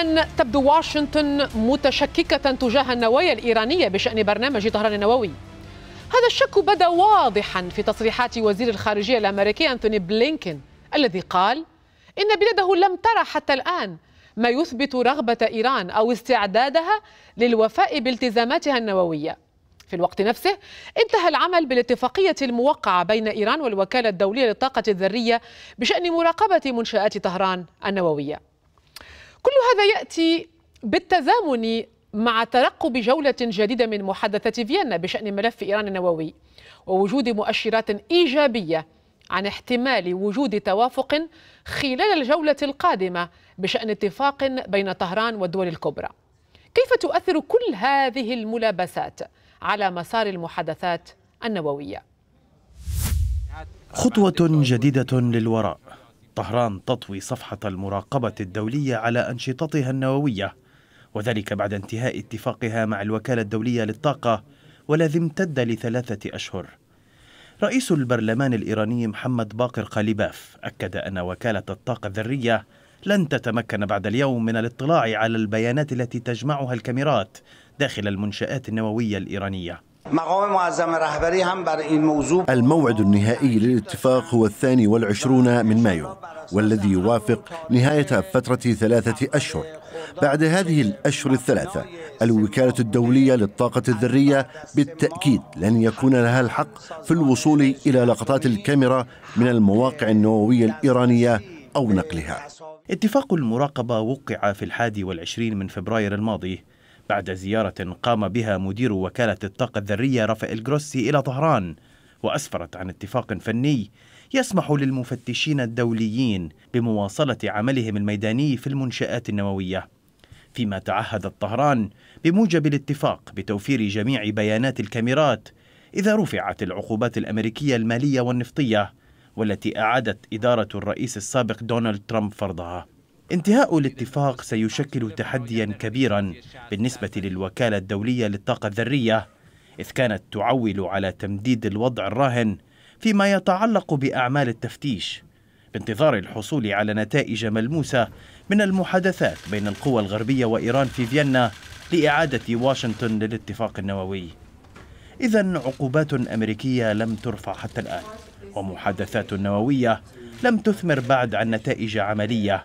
الآن تبدو واشنطن متشككة تجاه النوايا الإيرانية بشأن برنامج طهران النووي هذا الشك بدا واضحا في تصريحات وزير الخارجية الأمريكي أنتوني بلينكين الذي قال إن بلاده لم ترى حتى الآن ما يثبت رغبة إيران أو استعدادها للوفاء بالتزاماتها النووية في الوقت نفسه انتهى العمل بالاتفاقية الموقعة بين إيران والوكالة الدولية للطاقة الذرية بشأن مراقبة منشآت طهران النووية كل هذا يأتي بالتزامن مع ترقب جولة جديدة من محادثة فيينا بشأن ملف إيران النووي ووجود مؤشرات إيجابية عن احتمال وجود توافق خلال الجولة القادمة بشأن اتفاق بين طهران والدول الكبرى كيف تؤثر كل هذه الملابسات على مسار المحادثات النووية؟ خطوة جديدة للوراء طهران تطوي صفحة المراقبة الدولية على أنشطتها النووية وذلك بعد انتهاء اتفاقها مع الوكالة الدولية للطاقة والذي امتد لثلاثة أشهر رئيس البرلمان الإيراني محمد باقر قاليباف أكد أن وكالة الطاقة الذرية لن تتمكن بعد اليوم من الاطلاع على البيانات التي تجمعها الكاميرات داخل المنشآت النووية الإيرانية مقام معظم رهبری هم بر این موضوع الموعد النهائي للاتفاق هو الثاني والعشرون من مايو والذي يوافق نهاية فترة ثلاثة أشهر بعد هذه الأشهر الثلاثة الوكالة الدولية للطاقة الذرية بالتأكيد لن يكون لها الحق في الوصول إلى لقطات الكاميرا من المواقع النووية الإيرانية أو نقلها اتفاق المراقبة وقع في الحادي والعشرين من فبراير الماضي بعد زيارة قام بها مدير وكالة الطاقة الذرية رافائيل جروسي إلى طهران وأسفرت عن اتفاق فني يسمح للمفتشين الدوليين بمواصلة عملهم الميداني في المنشآت النووية فيما تعهدت طهران بموجب الاتفاق بتوفير جميع بيانات الكاميرات إذا رفعت العقوبات الأمريكية المالية والنفطية والتي أعادت إدارة الرئيس السابق دونالد ترامب فرضها انتهاء الاتفاق سيشكل تحديا كبيرا بالنسبة للوكالة الدولية للطاقة الذرية إذ كانت تعول على تمديد الوضع الراهن فيما يتعلق بأعمال التفتيش بانتظار الحصول على نتائج ملموسة من المحادثات بين القوى الغربية وإيران في فيينا لإعادة واشنطن للاتفاق النووي إذا عقوبات أمريكية لم ترفع حتى الآن ومحادثات نووية لم تثمر بعد عن نتائج عمليه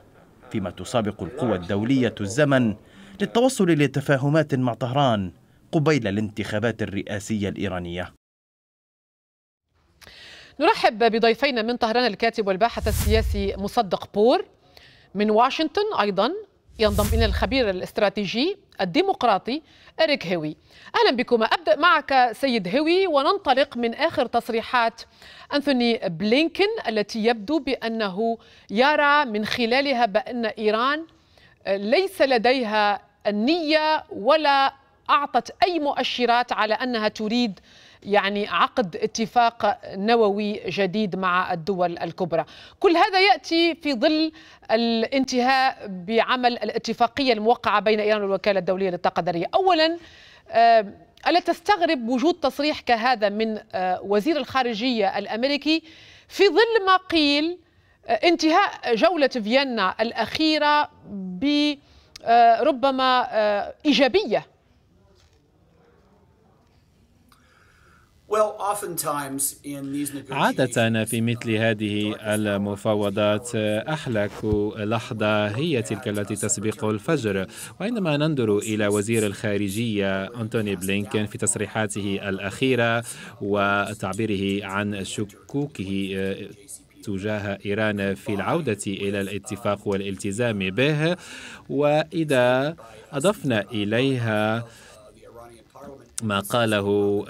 فيما تسابق القوى الدولية الزمن للتوصل لتفاهمات مع طهران قبيل الانتخابات الرئاسية الإيرانية نرحب بضيفينا من طهران الكاتب والباحث السياسي مصدق بور من واشنطن أيضا ينضم إلى الخبير الاستراتيجي الديمقراطي أريك هوي أهلا بكم أبدأ معك سيد هوي وننطلق من آخر تصريحات أنثوني بلينكن التي يبدو بأنه يرى من خلالها بأن إيران ليس لديها النية ولا أعطت أي مؤشرات على أنها تريد يعني عقد اتفاق نووي جديد مع الدول الكبرى كل هذا يأتي في ظل الانتهاء بعمل الاتفاقية الموقعة بين إيران والوكالة الدولية للطاقة الذرية أولا آه، ألا تستغرب وجود تصريح كهذا من آه، وزير الخارجية الأمريكي في ظل ما قيل آه، انتهاء جولة فيينا الأخيرة بربما إيجابية عادة في مثل uh, هذه المفاوضات أحلك لحظة هي تلك التي تسبق الفجر وعندما ننظر إلى وزير الخارجية أنتوني بلينكن في تصريحاته الأخيرة وتعبيره عن شكوكه uh, تجاه إيران في العودة إلى الاتفاق والالتزام به وإذا أضفنا إليها ما قاله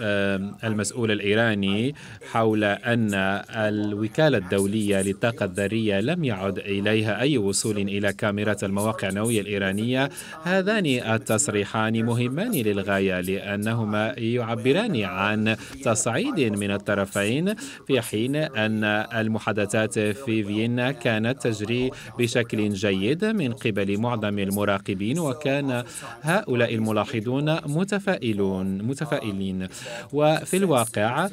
المسؤول الايراني حول ان الوكاله الدوليه للطاقه الذريه لم يعد اليها اي وصول الى كاميرات المواقع النوويه الايرانيه هذان التصريحان مهمان للغايه لانهما يعبران عن تصعيد من الطرفين في حين ان المحادثات في فيينا كانت تجري بشكل جيد من قبل معظم المراقبين وكان هؤلاء الملاحظون متفائلون متفائلين وفي الواقع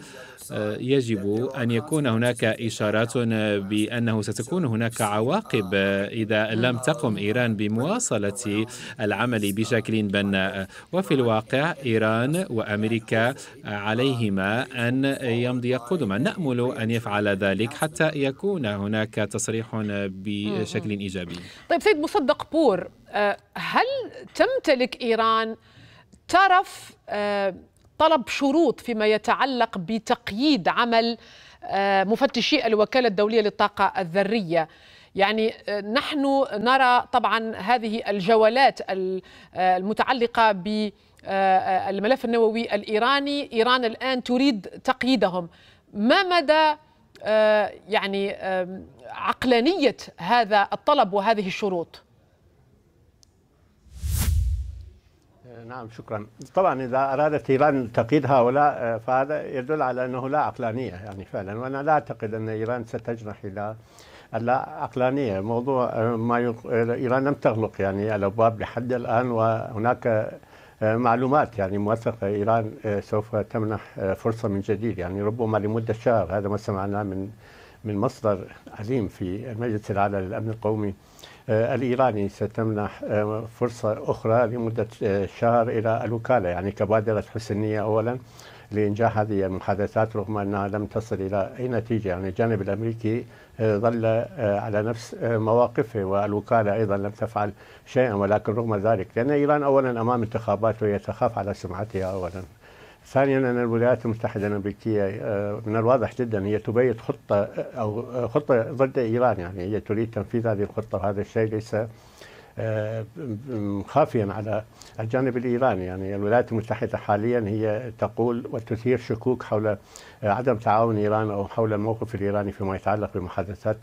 آه، يجب أن يكون هناك إشارات بأنه ستكون هناك عواقب آه، إذا لم تقم إيران بمواصلة العمل بشكل بناء وفي الواقع إيران وأمريكا آه، عليهما أن يمضي قدما نأمل أن يفعل ذلك حتى يكون هناك تصريح بشكل إيجابي طيب سيد مصدق بور هل تمتلك إيران طرف آه، طلب شروط فيما يتعلق بتقييد عمل آه، مفتشي الوكالة الدولية للطاقة الذرية يعني آه، نحن نرى طبعا هذه الجولات المتعلقة بالملف النووي الإيراني إيران الآن تريد تقييدهم ما مدى يعني عقلانية هذا الطلب وهذه الشروط؟ نعم شكرا طبعا إذا أرادت إيران تقييد هؤلاء آه، فهذا يدل على أنه لا عقلانية يعني فعلا وأنا لا أعتقد أن إيران ستجنح إلى لا عقلانية موضوع آه، ما يق... آه، إيران لم تغلق يعني الأبواب لحد الآن وهناك معلومات يعني موثقة إيران سوف تمنح فرصة من جديد يعني ربما لمدة شهر هذا ما سمعناه من من مصدر عظيم في المجلس الأعلى للأمن القومي آه، الإيراني ستمنح آه، فرصة أخرى لمدة آه، شهر إلى الوكالة يعني كبادرة حسنية أولا لإنجاح هذه المحادثات رغم أنها لم تصل إلى أي نتيجة يعني الجانب الأمريكي ظل على نفس مواقفه والوكالة أيضا لم تفعل شيئا ولكن رغم ذلك لأن إيران أولا أمام انتخابات وهي تخاف على سمعتها أولا ثانيا ان الولايات المتحده الامريكيه آه، من الواضح جدا هي تبيت خطه آه، او خطه ضد ايران يعني هي تريد تنفيذ هذه الخطه وهذا الشيء ليس خافيا على الجانب الايراني يعني الولايات المتحده حاليا هي تقول وتثير شكوك حول عدم تعاون ايران او حول الموقف الايراني فيما يتعلق بمحادثات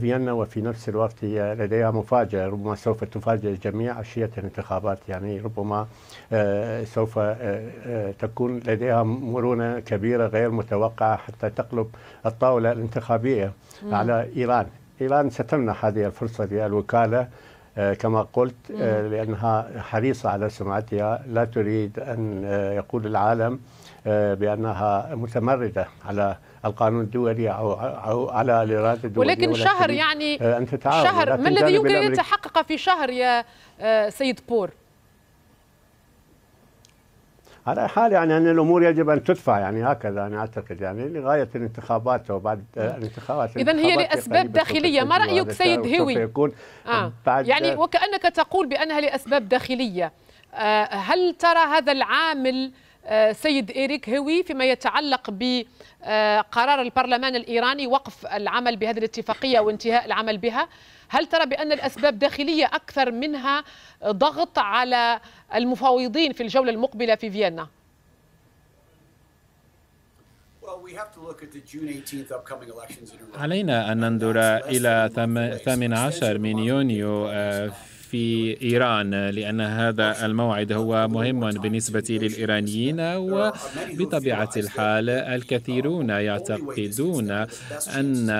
فيينا وفي نفس الوقت هي لديها مفاجاه ربما سوف تفاجئ الجميع عشيه الانتخابات يعني ربما آه، سوف آه، آه، تكون لديها مرونه كبيره غير متوقعه حتى تقلب الطاوله الانتخابيه على ايران ايران ستمنح هذه الفرصه للوكاله آه، كما قلت آه، لأنها حريصة على سمعتها لا تريد أن آه، يقول العالم بأنها متمردة على القانون الدولي او او على الاراده الدوليه ولكن شهر يعني ان شهر ما الذي يمكن ان يتحقق في شهر يا سيد بور؟ على حال يعني ان الامور يجب ان تدفع يعني هكذا انا اعتقد يعني لغايه الانتخابات وبعد نعم. الانتخابات اذا هي لاسباب داخليه ما رايك سيد هوي؟ يكون آه. بعد يعني وكانك تقول بانها لاسباب داخليه آه، هل ترى هذا العامل آه، سيد إيريك هوي فيما يتعلق بقرار البرلمان الإيراني وقف العمل بهذه الاتفاقية وانتهاء العمل بها هل ترى بأن الأسباب داخلية أكثر منها ضغط على المفاوضين في الجولة المقبلة في فيينا؟ علينا أن ننظر إلى 18 من يونيو في إيران لأن هذا الموعد هو مهم بالنسبة للإيرانيين وبطبيعة الحال الكثيرون يعتقدون أن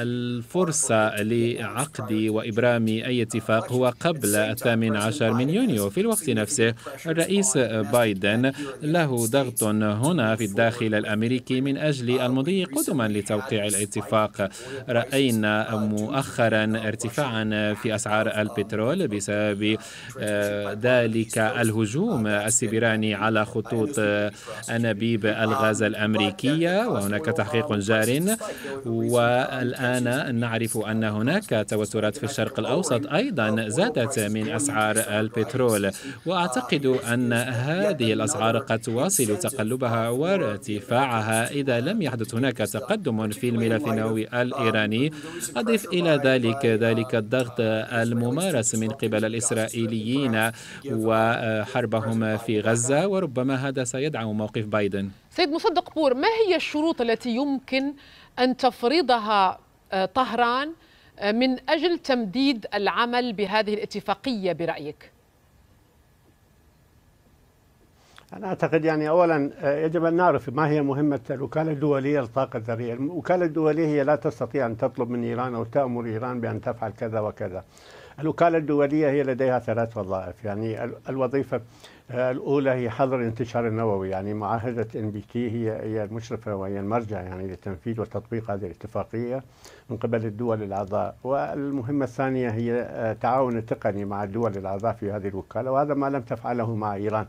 الفرصة لعقد وإبرام أي اتفاق هو قبل الثامن عشر من يونيو في الوقت نفسه الرئيس بايدن له ضغط هنا في الداخل الأمريكي من أجل المضي قدما لتوقيع الاتفاق رأينا مؤخرا ارتفاعا في أسعار البترول بسبب آه، ذلك الهجوم السبراني على خطوط آه، أنابيب الغاز الأمريكية وهناك تحقيق جار والآن نعرف أن هناك توترات في الشرق الأوسط أيضا زادت من أسعار البترول وأعتقد أن هذه الأسعار قد تواصل تقلبها وارتفاعها إذا لم يحدث هناك تقدم في الملف النووي الإيراني أضف إلى ذلك ذلك الضغط الممارس من قبل الإسرائيليين وحربهم في غزة وربما هذا سيدعم موقف بايدن سيد مصدق بور ما هي الشروط التي يمكن أن تفرضها آه، طهران آه، من أجل تمديد العمل بهذه الاتفاقية برأيك؟ أنا أعتقد يعني أولا آه، يجب أن نعرف ما هي مهمة الوكالة الدولية للطاقة الذرية الوكالة الدولية هي لا تستطيع أن تطلب من إيران أو تأمر إيران بأن تفعل كذا وكذا الوكالة الدولية هي لديها ثلاث وظائف يعني الوظيفة آه، الأولى هي حظر الانتشار النووي يعني معاهدة إن بي تي هي هي المشرفة وهي المرجع يعني لتنفيذ وتطبيق هذه الاتفاقية من قبل الدول الأعضاء والمهمة الثانية هي التعاون آه، التقني مع الدول الأعضاء في هذه الوكالة وهذا ما لم تفعله مع إيران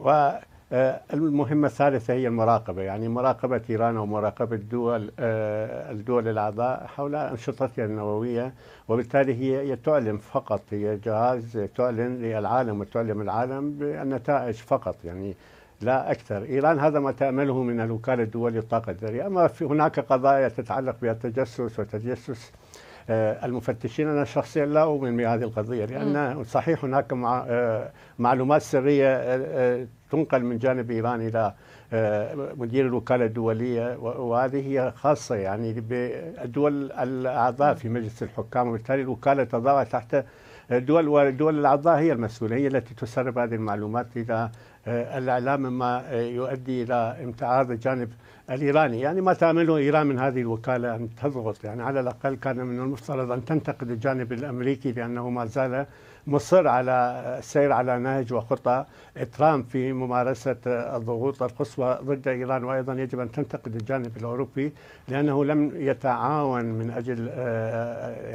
و آه، المهمة الثالثة هي المراقبة يعني مراقبة إيران ومراقبة دول آه، الدول الأعضاء حول أنشطتها النووية وبالتالي هي تعلن فقط هي جهاز تعلن للعالم وتعلم العالم بالنتائج فقط يعني لا أكثر إيران هذا ما تأمله من الوكالة الدولية للطاقة الذرية أما في هناك قضايا تتعلق بالتجسس وتجسس آه، المفتشين انا شخصيا لا اؤمن بهذه القضيه لان صحيح هناك آه، معلومات سريه آه، تنقل من جانب ايران الى مدير الوكاله الدوليه وهذه هي خاصه يعني بالدول الاعضاء في مجلس الحكام وبالتالي الوكاله تضع تحت الدول والدول الاعضاء هي المسؤوله هي التي تسرب هذه المعلومات الى آه، الاعلام مما آه، يؤدي الى امتعاض الجانب الايراني، يعني ما تامله ايران من هذه الوكاله ان تضغط، يعني على الاقل كان من المفترض ان تنتقد الجانب الامريكي لانه ما زال مصر على السير آه، على نهج وخطى ترامب في ممارسه الضغوط القصوى ضد ايران وايضا يجب ان تنتقد الجانب الاوروبي لانه لم يتعاون من اجل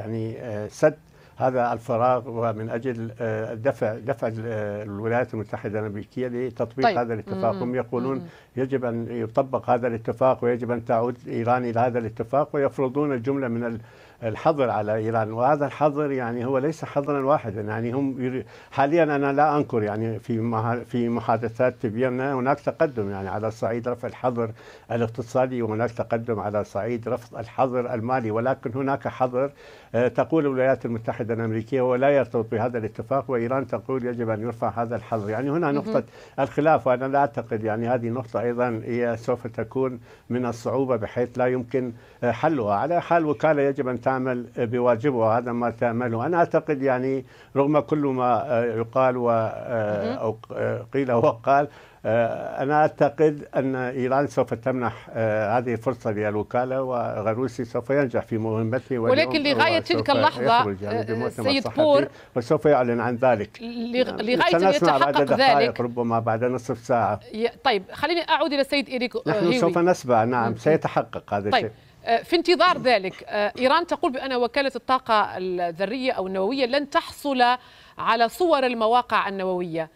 يعني سد هذا الفراغ ومن اجل آه، دفع دفع آه، الولايات المتحده الامريكيه لتطبيق طيب. هذا الاتفاق هم يقولون يجب ان يطبق هذا الاتفاق ويجب ان تعود ايران الى هذا الاتفاق ويفرضون جمله من الحظر على ايران وهذا الحظر يعني هو ليس حظرا واحدا يعني هم حاليا انا لا انكر يعني في في محادثات فيينا هناك تقدم يعني على صعيد رفع الحظر الاقتصادي وهناك تقدم على صعيد رفض الحظر المالي ولكن هناك حظر آه، تقول الولايات المتحده الامريكيه ولا يرتبط بهذا الاتفاق وايران تقول يجب ان يرفع هذا الحظر يعني هنا نقطه الخلاف وانا لا اعتقد يعني هذه النقطه ايضا هي سوف تكون من الصعوبه بحيث لا يمكن آه، حلها على حال وكاله يجب ان تعمل تعمل بواجبها وهذا ما تعمله أنا أعتقد يعني رغم كل ما آه، يقال آه، أو آه، قيل وقال أنا أعتقد أن إيران سوف تمنح هذه الفرصة للوكالة وغروسي سوف ينجح في مهمته ولكن لغاية تلك اللحظة يعني سيد بور وسوف يعلن عن ذلك لغاية أن يتحقق ذلك ربما بعد نصف ساعة طيب خليني أعود إلى السيد إيريك نحن هيوي. سوف نسمع نعم سيتحقق هذا طيب، الشيء طيب. آه، في انتظار ذلك آه، إيران تقول بأن وكالة الطاقة الذرية أو النووية لن تحصل على صور المواقع النووية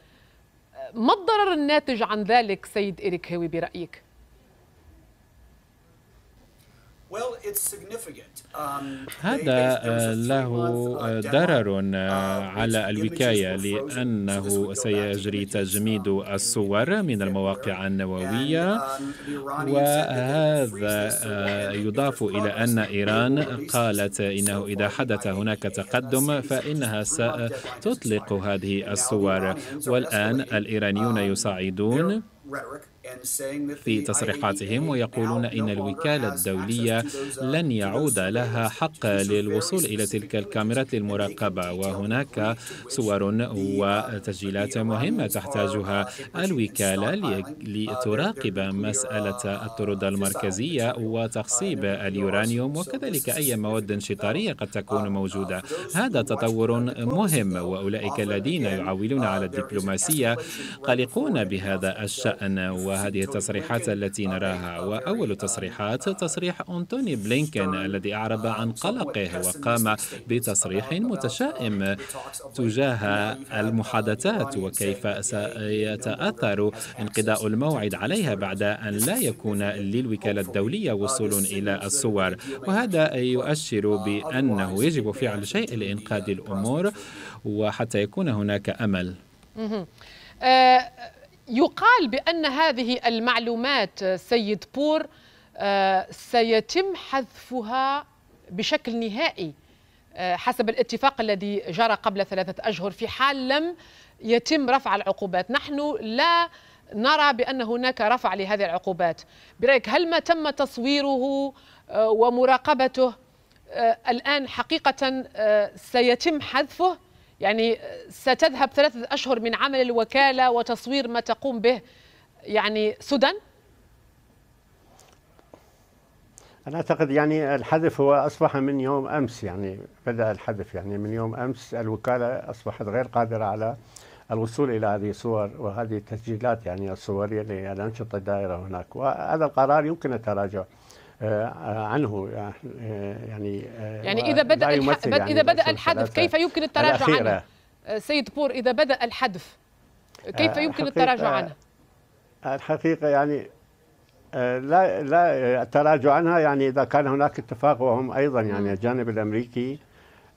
آه، ما الضرر الناتج عن ذلك سيد إريك هوي برأيك؟ Um, هذا آه، له آه، آه، ضرر uh, على الوكاية لأنه سيجري um, تجميد الصور من المواقع um, النووية وهذا يضاف إلى أن إيران قالت إنه إذا حدث هناك تقدم فإنها ستطلق هذه الصور والآن الإيرانيون يصعدون في e تصريحاتهم ويقولون إن الوكالة الدولية uh, لن يعود uh, لها حق للوصول إلى تلك الكاميرات للمراقبة وهناك صور uh, وتسجيلات مهمة تحتاجها الوكالة لتراقب مسألة الطرد المركزية وتخصيب اليورانيوم وكذلك أي مواد شطارية قد تكون um, موجودة هذا تطور مهم وأولئك الذين يعولون على الدبلوماسية قلقون بهذا الشأن و وهذه التصريحات التي نراها وأول تصريحات تصريح أنتوني بلينكن الذي أعرب عن قلقه وقام بتصريح متشائم تجاه المحادثات وكيف سيتأثر انقضاء الموعد عليها بعد أن لا يكون للوكالة الدولية وصول إلى الصور وهذا يؤشر بأنه يجب فعل شيء لإنقاذ الأمور وحتى يكون هناك أمل يقال بأن هذه المعلومات سيد بور آه، سيتم حذفها بشكل نهائي آه، حسب الاتفاق الذي جرى قبل ثلاثة أشهر في حال لم يتم رفع العقوبات نحن لا نرى بأن هناك رفع لهذه العقوبات برأيك هل ما تم تصويره آه، ومراقبته الآن حقيقة سيتم حذفه يعني ستذهب ثلاثة أشهر من عمل الوكالة وتصوير ما تقوم به يعني سدى أنا أعتقد يعني الحذف هو أصبح من يوم أمس يعني بدأ الحذف يعني من يوم أمس الوكالة أصبحت غير قادرة على الوصول إلى هذه الصور وهذه التسجيلات يعني الصورية للأنشطة الدائرة هناك وهذا القرار يمكن التراجع آه، عنه آه، يعني آه، يعني, يعني اذا بدا الحدث يعني اذا بدا الحدث كيف يمكن التراجع عنه سيد بور اذا بدا الحدث كيف يمكن التراجع عنه الحقيقه يعني لا لا التراجع عنها يعني اذا كان هناك اتفاق وهم ايضا يعني الجانب الامريكي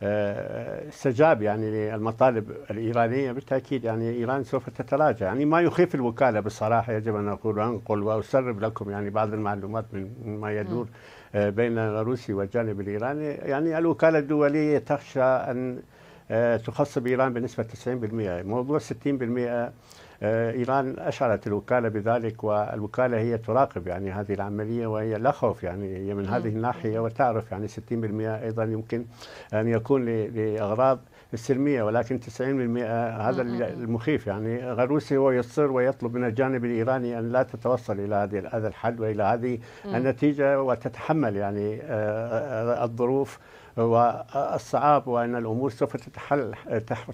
استجاب يعني للمطالب الإيرانية بالتأكيد يعني إيران سوف تتراجع يعني ما يخيف الوكالة بصراحة يجب أن أقول وأنقل وأسرب لكم يعني بعض المعلومات من ما يدور بين الروسي والجانب الإيراني يعني الوكالة الدولية تخشى أن آه، تخصب إيران بنسبة 90% موضوع 60% آه، ايران اشعرت الوكاله بذلك والوكاله هي تراقب يعني هذه العمليه وهي لا خوف يعني هي من هذه الناحيه وتعرف يعني 60% ايضا يمكن ان يكون لاغراض السلمية ولكن 90% هذا المخيف يعني غروسي هو يصر ويطلب من الجانب الإيراني أن لا تتوصل إلى هذه هذا الحد وإلى هذه النتيجة وتتحمل يعني آه، آه، الظروف والصعاب وان الامور سوف تتحل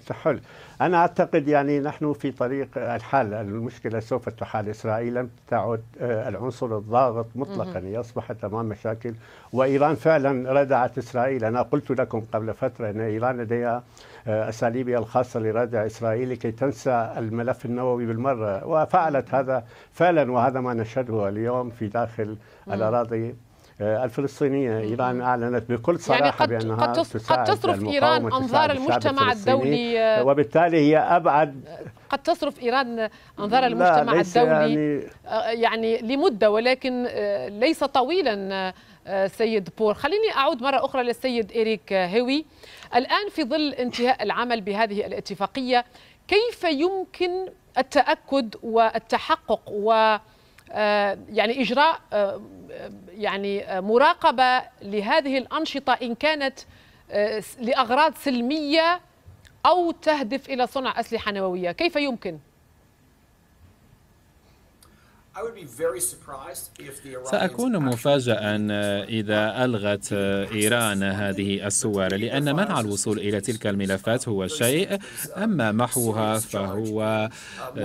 تحل انا اعتقد يعني نحن في طريق الحل المشكله سوف تحل اسرائيل لم تعد آه، العنصر الضاغط مطلقا هي اصبحت امام مشاكل وايران فعلا ردعت اسرائيل انا قلت لكم قبل فتره ان ايران لديها آه، اساليبها الخاصه لردع اسرائيل لكي تنسى الملف النووي بالمره وفعلت هذا فعلا وهذا ما نشهده اليوم في داخل الاراضي آه، الفلسطينية إيران أعلنت بكل يعني صراحة يعني قد بأنها قد, تصرف إيران أنظار المجتمع الدولي آه، وبالتالي هي أبعد قد تصرف إيران أنظار المجتمع الدولي يعني, آه، يعني لمدة ولكن ليس طويلا سيد بور خليني أعود مرة أخرى للسيد إريك هوي الآن في ظل انتهاء العمل بهذه الاتفاقية كيف يمكن التأكد والتحقق و آه، يعني اجراء آه، يعني آه، مراقبه لهذه الانشطه ان كانت لاغراض سلميه او تهدف الى صنع اسلحه نوويه كيف يمكن سأكون مفاجئا إذا ألغت إيران هذه الصور لأن منع الوصول إلى تلك الملفات هو شيء أما محوها فهو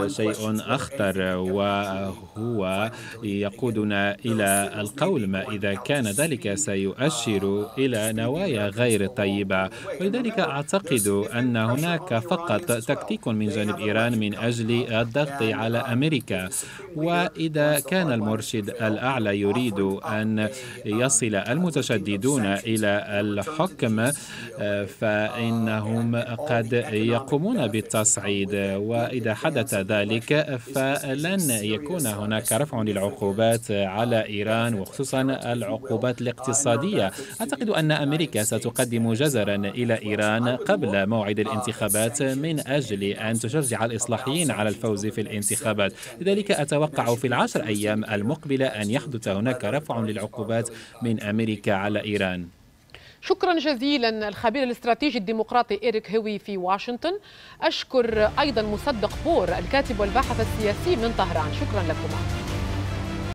شيء أخطر وهو يقودنا إلى القول ما إذا كان ذلك سيؤشر إلى نوايا غير طيبة ولذلك أعتقد أن هناك فقط تكتيك من جانب إيران من أجل الضغط على أمريكا و إذا كان المرشد الأعلى يريد أن يصل المتشددون إلى الحكم فإنهم قد يقومون بالتصعيد وإذا حدث ذلك فلن يكون هناك رفع للعقوبات على إيران وخصوصا العقوبات الاقتصادية أعتقد أن أمريكا ستقدم جزرا إلى إيران قبل موعد الانتخابات من أجل أن تشجع الإصلاحيين على الفوز في الانتخابات لذلك أتوقع في العشر أيام المقبلة أن يحدث هناك رفع للعقوبات من أمريكا على إيران شكرا جزيلا الخبير الاستراتيجي الديمقراطي إيريك هوي في واشنطن أشكر أيضا مصدق بور الكاتب والباحث السياسي من طهران شكرا لكم